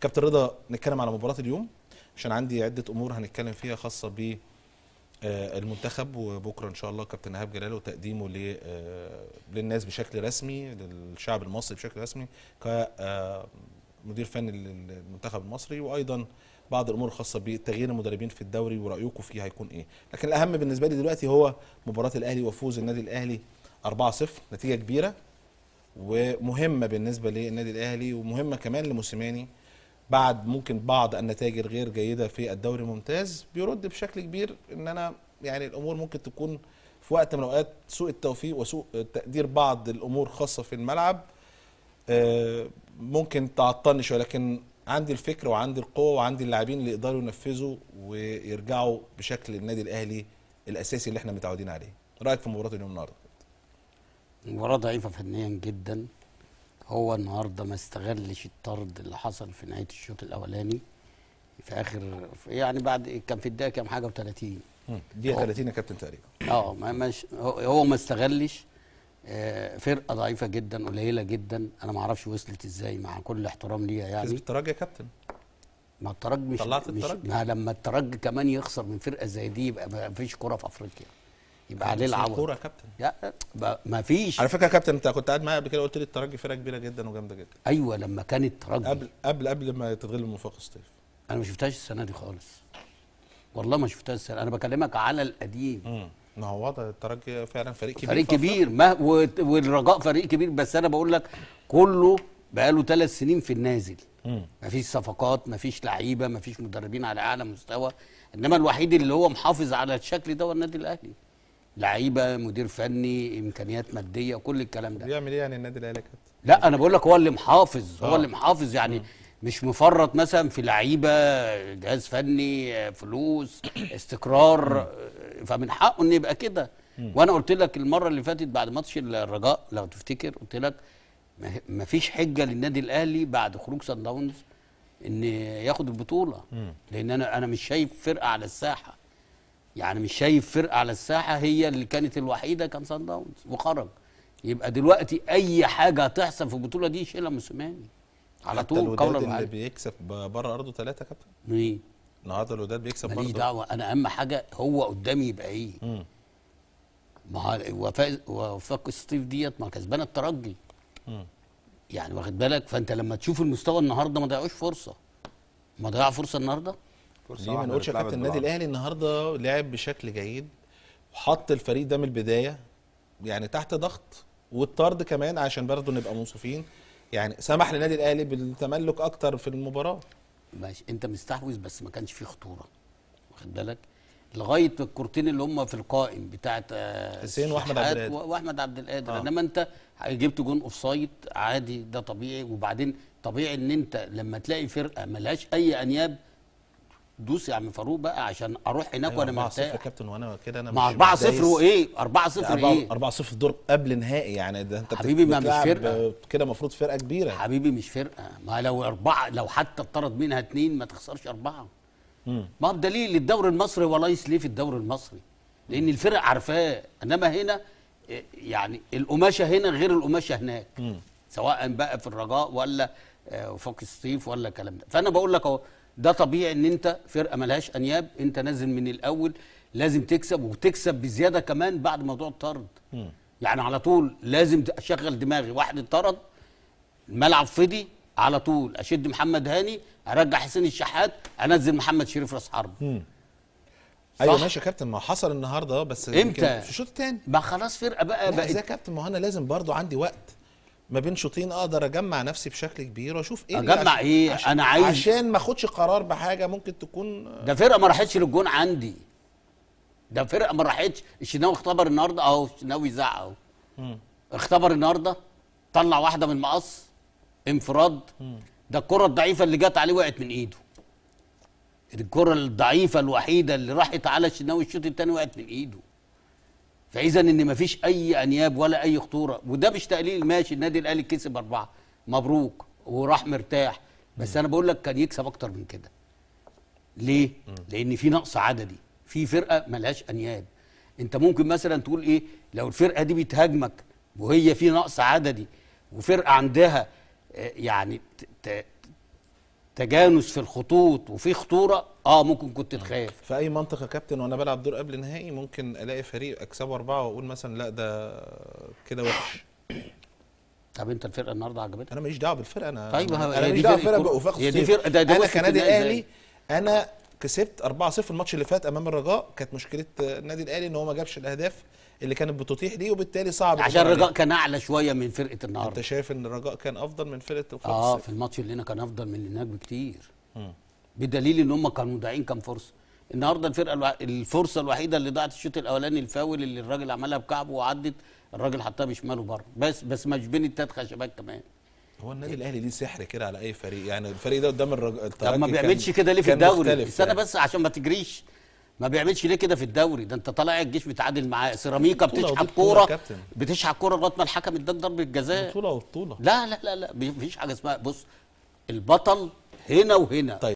كابتن رضا نتكلم على مباراه اليوم عشان عندي عده امور هنتكلم فيها خاصه ب آه، المنتخب وبكره ان شاء الله كابتن ايهاب جلال وتقديمه آه، للناس بشكل رسمي للشعب المصري بشكل رسمي كمدير آه، فني للمنتخب المصري وايضا بعض الامور الخاصه بتغيير المدربين في الدوري ورايكم فيه هيكون ايه لكن الاهم بالنسبه لي دلوقتي هو مباراه الاهلي وفوز النادي الاهلي 4-0 نتيجه كبيره ومهمه بالنسبه للنادي الاهلي ومهمه كمان لموسيماني بعد ممكن بعض النتائج الغير جيده في الدوري الممتاز بيرد بشكل كبير ان انا يعني الامور ممكن تكون في وقت من الاوقات سوء التوفيق وسوء تقدير بعض الامور خاصه في الملعب آه، ممكن تعطلني شويه لكن عندي الفكر وعندي القوه وعندي اللاعبين اللي يقدروا ينفذوا ويرجعوا بشكل النادي الاهلي الاساسي اللي احنا متعودين عليه رايك في مباراه اليوم النهارده مباراه ضعيفه فنيا جدا هو النهارده ما استغلش الطرد اللي حصل في نهايه الشوط الاولاني في اخر يعني بعد كان في الدقيقه كام حاجه و30 دقيقه 30 يا كابتن تقريبا اه ما مش هو ما استغلش آه، فرقه ضعيفه جدا قليله جدا انا ما اعرفش وصلت ازاي مع كل احترام ليها يعني كسب الترجي يا كابتن ما الترجي مش طلعت الترجي ما لما الترجي كمان يخسر من فرقه زي دي يبقى ما فيش كره في افريقيا يبقى عليه العوض كوره يا كابتن ما فيش على فكره يا كابتن انت كنت قاعد معايا قبل كده قلت لي الترجي فرقه كبيره جدا وجامده جدا ايوه لما كان الترجي قبل قبل قبل ما تتغلب من الصيف انا ما شفتهاش السنه دي خالص والله ما شفتها السنه انا بكلمك على القديم امم ما هو وضع الترجي فعلا فريق كبير فريق كبير ما والرجاء فريق كبير بس انا بقول لك كله بقاله ثلاث سنين في النازل مفيش صفقات مفيش لعيبه مفيش مدربين على اعلى مستوى انما الوحيد اللي هو محافظ على الشكل ده هو النادي الاهلي لعيبه مدير فني امكانيات ماديه كل الكلام ده بيعمل ايه يعني النادي الاهلي كابتن لا انا بقول لك هو اللي محافظ هو اللي آه. محافظ يعني مش مفرط مثلا في لعيبه جهاز فني فلوس استقرار فمن حقه ان يبقى كده وانا قلت لك المره اللي فاتت بعد ماتش الرجاء لو تفتكر قلت لك مفيش حجه للنادي الاهلي بعد خروج سان داونز ان ياخد البطوله لان انا انا مش شايف فرقه على الساحه يعني مش شايف فرقه على الساحه هي اللي كانت الوحيده كان سان داونز وخرج يبقى دلوقتي اي حاجه هتحصل في البطوله دي شيلها موسيماني على طول قولا اللي بيكسب بره ارضه ثلاثه كابتن مين النهارده الوداد بيكسب برضه ماليش دعوه انا اهم حاجه هو قدامي يبقى ايه ما وفاق وفاق ستيف ديت ما كسبانه الترجي يعني واخد بالك فانت لما تشوف المستوى النهارده ما ضيعوش فرصه ما ضيع فرصه النهارده ليه ما نقولش يا النادي الاهلي النهارده لعب بشكل جيد وحط الفريق ده من البدايه يعني تحت ضغط والطرد كمان عشان برضه نبقى منصفين يعني سمح للنادي الاهلي بالتملك اكتر في المباراه ماشي انت مستحوذ بس ما كانش فيه خطوره واخد بالك لغايه الكورتين اللي هم في القائم بتاعه آه، حسين واحمد عبد القادر واحمد عبد القادر آه. انما انت جبت جون اوف سايد عادي ده طبيعي وبعدين طبيعي ان انت لما تلاقي فرقه ملهاش اي انياب دوس يا عم فاروق بقى عشان اروح هناك أيوة، وانا مرتاح 4 0 كابتن وانا كده انا مع 4 0 وايه 4 0 يعني ايه 4 0 دور قبل نهائي يعني ده انت حبيبي ما مش فرقه كده المفروض فرقه كبيره حبيبي مش فرقه ما لو اربعه لو حتى اطرد منها اثنين ما تخسرش اربعه مم. ما هو بدليل الدوري المصري ولا ليه في الدوري المصري لان الفرق عارفاه انما هنا يعني القماشه هنا غير القماشه هناك مم. سواء بقى في الرجاء ولا آه، فوق الصيف ولا الكلام ده فانا بقول لك اهو ده طبيعي ان انت فرقه ملهاش انياب انت نازل من الاول لازم تكسب وتكسب بزياده كمان بعد موضوع الطرد م. يعني على طول لازم اشغل دماغي واحد اتطرد الملعب فضي على طول اشد محمد هاني ارجع حسين الشحات انزل محمد شريف راس حرب ايوه ماشي يا كابتن ما حصل النهارده بس امتى في الشوط الثاني ما خلاص فرقه بقى بقت ازاي يا كابتن ما انا لازم برضو عندي وقت ما بين شوطين اقدر اجمع نفسي بشكل كبير واشوف ايه اجمع عشان ايه عشان انا عايز عشان ما اخدش قرار بحاجه ممكن تكون ده فرقه ما راحتش للجون عندي ده فرقه ما راحتش الشناوي اختبر النهارده اهو الشناوي زعق اهو اختبر النهارده طلع واحده من المقص انفراد ده الكره الضعيفه اللي جت عليه وقعت من ايده الكره الضعيفه الوحيده اللي راحت على الشناوي الشوط الثاني وقعت من ايده فاذا ان ما فيش اي انياب ولا اي خطوره وده مش تقليل ماشي النادي الاهلي كسب اربعه مبروك وراح مرتاح بس انا بقول لك كان يكسب اكتر من كده ليه لان في نقص عددي في فرقه ملهاش انياب انت ممكن مثلا تقول ايه لو الفرقه دي بتهاجمك وهي في نقص عددي وفرقه عندها آه، يعني تجانس في الخطوط وفي خطوره اه ممكن كنت آه. تخاف في اي منطقه كابتن وانا بلعب دور قبل نهائي ممكن الاقي فريق اكسبه اربعه واقول مثلا لا ده كده وحش طب انت الفرقه النهارده عجبتك انا ماليش دعوه بالفرقه انا طيب انا ماليش دعوه بالفرقه بافاق الصيف انا كنادي الاهلي انا كسبت 4-0 الماتش اللي فات امام الرجاء كانت مشكله النادي الاهلي ان هو ما جابش الاهداف اللي كانت بتطيح ليه وبالتالي صعب عشان الرجاء كان اعلى شويه من فرقه النهارده انت شايف ان الرجاء كان افضل من فرقه الخمسه اه في الماتش اللي هنا كان افضل من هناك بكتير م. بدليل ان هم كانوا مضيعين كام فرصه النهارده الفرقه الو... الفرصه الوحيده اللي ضاعت الشوط الاولاني الفاول اللي الراجل عملها بكعبه وعدت الراجل حطها بشماله بره بس بس مش بين التلات خشبات كمان هو النادي الاهلي ليه سحر كده على اي فريق يعني الفريق ده قدام الترجي طب ما بيعملش كده ليه في الدوري استنى يعني. بس عشان ما تجريش ما بيعملش ليه كده في الدوري ده انت طالع الجيش بتعادل معاه سيراميكا بتشحن كوره بتشحن كوره لغايه ما الحكم اداك ضربه جزاء بطوله وبطوله لا لا لا لا مفيش حاجه اسمها بص البطل هنا وهنا طيب.